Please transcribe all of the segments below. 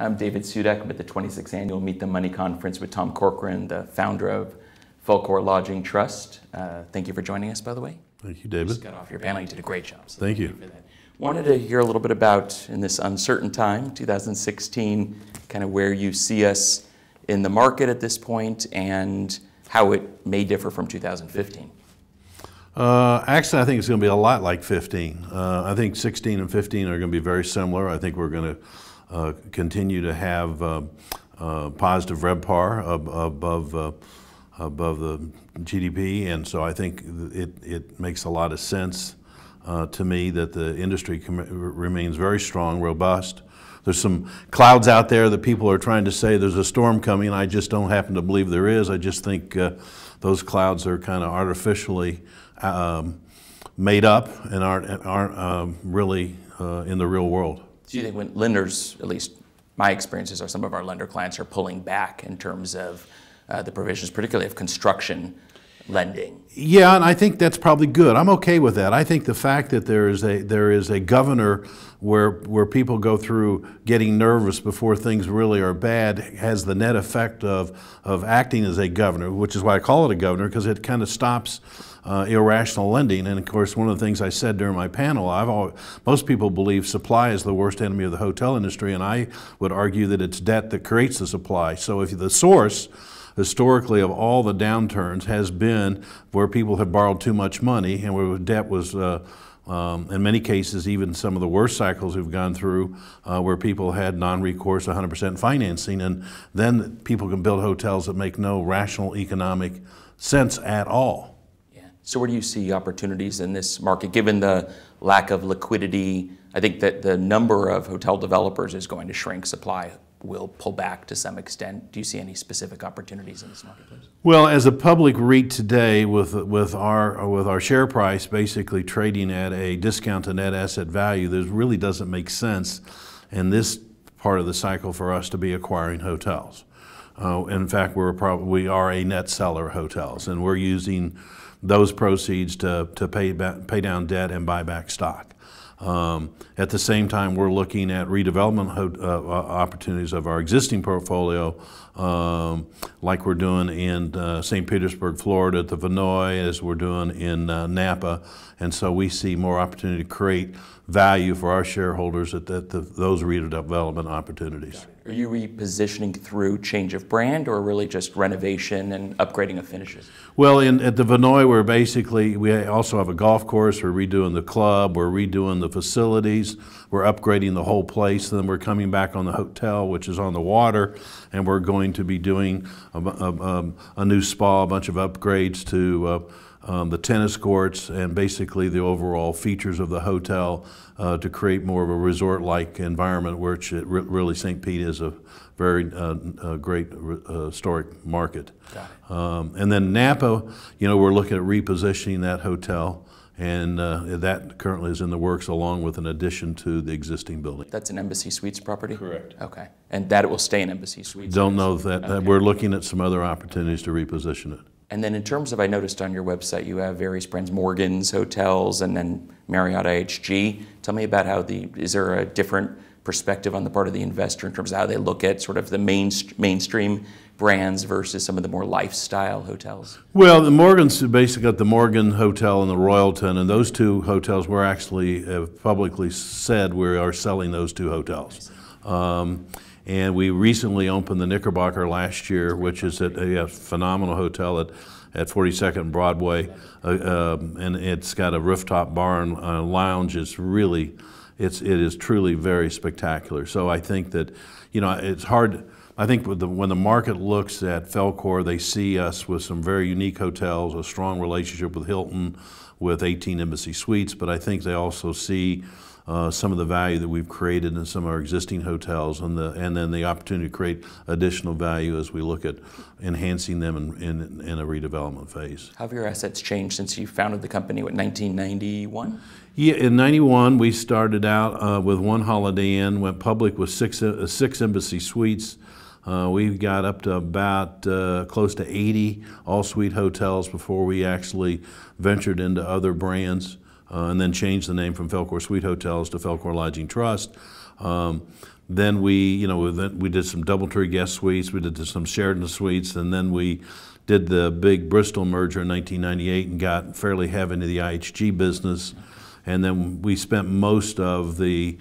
I'm David Sudak with the 26th Annual Meet the Money Conference with Tom Corcoran, the founder of Folcor Lodging Trust. Uh, thank you for joining us, by the way. Thank you, David. You just got off your panel. You did a great job. So thank, you. you Wanted to hear a little bit about, in this uncertain time, 2016, kind of where you see us in the market at this point and how it may differ from 2015. Uh, actually, I think it's going to be a lot like 15. Uh, I think 16 and 15 are going to be very similar. I think we're going to uh, continue to have uh, uh, positive RevPAR above above the GDP, and so I think it, it makes a lot of sense uh, to me that the industry remains very strong, robust. There's some clouds out there that people are trying to say there's a storm coming. I just don't happen to believe there is. I just think uh, those clouds are kind of artificially um, made up and aren't, aren't um, really uh, in the real world. Do you think when lenders, at least my experiences are some of our lender clients are pulling back in terms of uh, the provisions, particularly of construction lending. Yeah, and I think that's probably good. I'm okay with that. I think the fact that there is a there is a governor where where people go through getting nervous before things really are bad has the net effect of of acting as a governor, which is why I call it a governor because it kind of stops uh, irrational lending. And of course, one of the things I said during my panel, I've always, most people believe supply is the worst enemy of the hotel industry, and I would argue that it's debt that creates the supply. So if the source historically of all the downturns has been where people have borrowed too much money and where debt was. Uh, um, in many cases, even some of the worst cycles we've gone through, uh, where people had non-recourse 100% financing, and then people can build hotels that make no rational economic sense at all. Yeah. So, where do you see opportunities in this market, given the lack of liquidity? I think that the number of hotel developers is going to shrink. Supply will pull back to some extent. Do you see any specific opportunities in this marketplace? Well, as a public REIT today, with with our with our share price basically trading at a discount to net asset value, this really doesn't make sense in this part of the cycle for us to be acquiring hotels. Uh, in fact, we're probably we are a net seller of hotels, and we're using those proceeds to to pay back, pay down debt and buy back stock. Um, at the same time, we're looking at redevelopment uh, uh, opportunities of our existing portfolio, um, like we're doing in uh, St. Petersburg, Florida, at the Vinoy, as we're doing in uh, Napa. And so we see more opportunity to create value for our shareholders at, the, at the, those redevelopment opportunities. Are you repositioning through change of brand or really just renovation and upgrading of finishes? Well, in, at the Vinoy, we're basically, we also have a golf course. We're redoing the club. We're redoing the facilities. We're upgrading the whole place. And then we're coming back on the hotel, which is on the water. And we're going to be doing a, a, a new spa, a bunch of upgrades to. Uh, um, the tennis courts, and basically the overall features of the hotel uh, to create more of a resort-like environment, which it re really St. Pete is a very uh, great uh, historic market. Um, and then Napa, you know, we're looking at repositioning that hotel and uh, that currently is in the works along with an addition to the existing building. That's an Embassy Suites property? Correct. Okay. And that it will stay in Embassy Suites? Don't know that. Okay. We're looking at some other opportunities to reposition it. And then in terms of, I noticed on your website you have various brands, Morgan's, hotels, and then Marriott IHG. Tell me about how the, is there a different perspective on the part of the investor in terms of how they look at sort of the main, mainstream brands versus some of the more lifestyle hotels? Well, the Morgans basically got the Morgan Hotel and the Royalton, and those two hotels we're actually have uh, publicly said we are selling those two hotels. Um, and we recently opened the Knickerbocker last year, which is at a, a phenomenal hotel at, at 42nd Broadway. Uh, um, and it's got a rooftop bar and uh, lounge. It's really, it's, it is truly very spectacular. So I think that, you know, it's hard. I think the, when the market looks at Felcor, they see us with some very unique hotels, a strong relationship with Hilton, with 18 Embassy Suites, but I think they also see uh, some of the value that we've created in some of our existing hotels and, the, and then the opportunity to create additional value as we look at enhancing them in, in, in a redevelopment phase. How have your assets changed since you founded the company, what, 1991? Yeah, in 91, we started out uh, with one Holiday Inn, went public with six, uh, six Embassy Suites, uh, we got up to about uh, close to 80 all suite hotels before we actually ventured into other brands uh, and then changed the name from Felcor Suite Hotels to Felcor Lodging Trust. Um, then we, you know, we did some DoubleTree guest suites, we did some Sheraton suites, and then we did the big Bristol merger in 1998 and got fairly heavy into the IHG business. And then we spent most of the,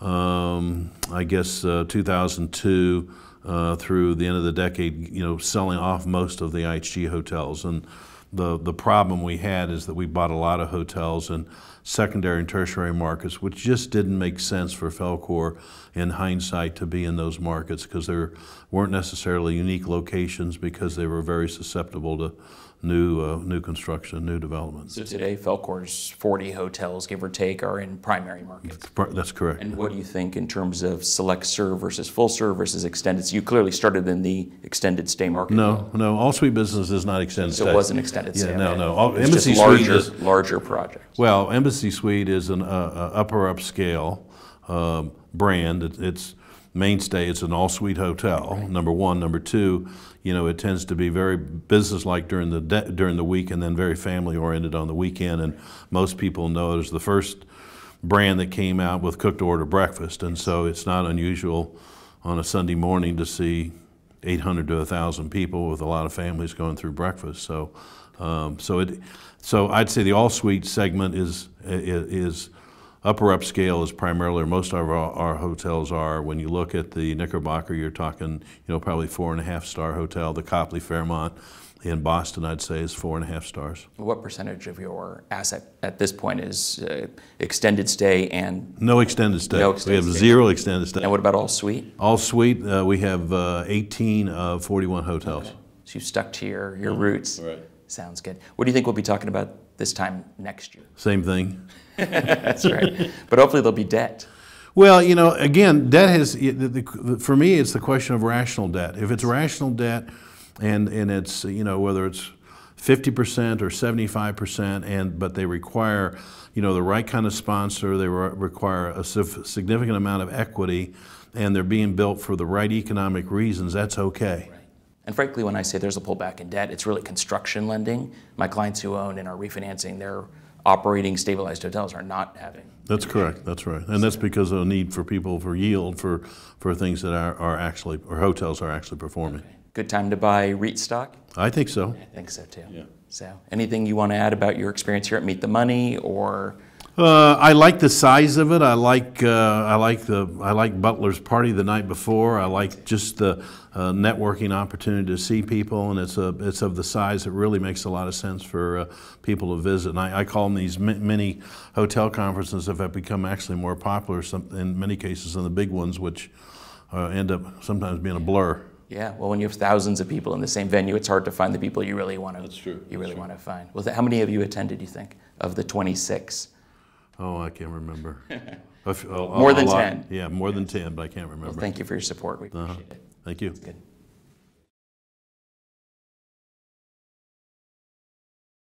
um, I guess, uh, 2002 uh, through the end of the decade, you know, selling off most of the IHG hotels. And the, the problem we had is that we bought a lot of hotels in secondary and tertiary markets, which just didn't make sense for Felcor in hindsight to be in those markets because they weren't necessarily unique locations because they were very susceptible to new uh, new construction, new developments. So today, Felcor's 40 hotels, give or take, are in primary markets. That's, correct. And what do you think in terms of select serve versus full serve versus extended? So you clearly started in the extended stay market. No, no, all suite business is not extended. So stay. it was an extended yeah, stay. Yeah, no, no. All, it's Embassy just larger, is, larger project. Well, Embassy Suite is an uh, uh, upper upscale um, brand. It, it's mainstay. It's an all-suite hotel. Right. Number one, number two, you know, it tends to be very business-like during the during the week, and then very family-oriented on the weekend. And most people know it as the first brand that came out with cooked-to-order breakfast, and so it's not unusual on a Sunday morning to see 800 to 1,000 people with a lot of families going through breakfast. So, um, so it, so I'd say the all-suite segment is is upper upscale is primarily, or most of our, our, hotels are. When you look at the Knickerbocker, you're talking, you know, probably four and a half star hotel. The Copley Fairmont in Boston, I'd say, is four and a half stars. What percentage of your asset at this point is uh, extended stay and? No extended stay. No extended we have stay. zero extended stay. And what about all suite? All suite, uh, we have uh, 18 of 41 hotels. Okay. So you've stuck to your, your mm-hmm. roots. Right. Sounds good. What do you think we'll be talking about this time next year. Same thing. That's right. but hopefully there'll be debt. Well, you know, again, debt has, for me, it's the question of rational debt. If it's rational debt and, and it's, you know, whether it's 50% or 75% and but they require you know the right kind of sponsor they require a significant amount of equity and they're being built for the right economic reasons that's okay right. And frankly, when I say there's a pullback in debt, it's really construction lending. My clients who own and are refinancing their operating stabilized hotels are not having. That's correct. That's right. And that's because of a need for people for yield for, for things that are, are actually, or hotels are actually performing. Okay. Good time to buy REIT stock? I think so. I think so too. Yeah. So anything you want to add about your experience here at Meet the Money or uh, I like the size of it. I like uh, I like the I like Butler's party the night before. I like just the uh, networking opportunity to see people, and it's a it's of the size that really makes a lot of sense for uh, people to visit. And I, I call them these mini hotel conferences that have become actually more popular in many cases than the big ones, which uh, end up sometimes being a blur. Yeah, well, when you have thousands of people in the same venue, it's hard to find the people you really want to. That's true. You really want to find. Well, how many of you attended? You think of the twenty six? Oh, I can't remember. more a, a, than 10. Yeah, more than 10, but I can't remember. Well, thank you for your support. We uh-huh. appreciate uh -huh. it. Thank you.